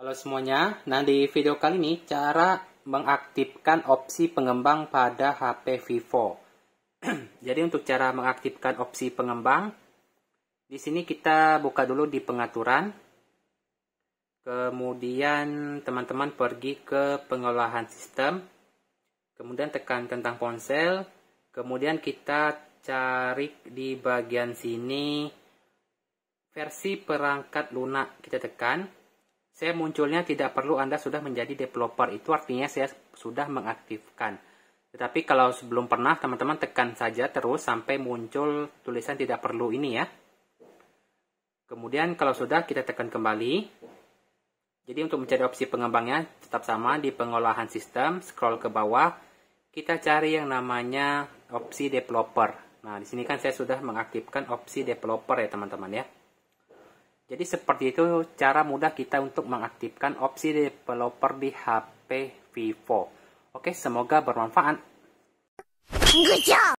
Halo semuanya, nah di video kali ini cara mengaktifkan opsi pengembang pada HP Vivo. Jadi untuk cara mengaktifkan opsi pengembang, di sini kita buka dulu di pengaturan. Kemudian teman-teman pergi ke pengolahan sistem. Kemudian tekan tentang ponsel. Kemudian kita cari di bagian sini versi perangkat lunak kita tekan saya munculnya tidak perlu Anda sudah menjadi developer. Itu artinya saya sudah mengaktifkan. Tetapi kalau sebelum pernah, teman-teman tekan saja terus sampai muncul tulisan tidak perlu ini ya. Kemudian kalau sudah kita tekan kembali. Jadi untuk mencari opsi pengembangnya tetap sama di pengolahan sistem, scroll ke bawah, kita cari yang namanya opsi developer. Nah, di sini kan saya sudah mengaktifkan opsi developer ya teman-teman ya. Jadi seperti itu cara mudah kita untuk mengaktifkan opsi developer di HP Vivo. Oke, semoga bermanfaat. Good job.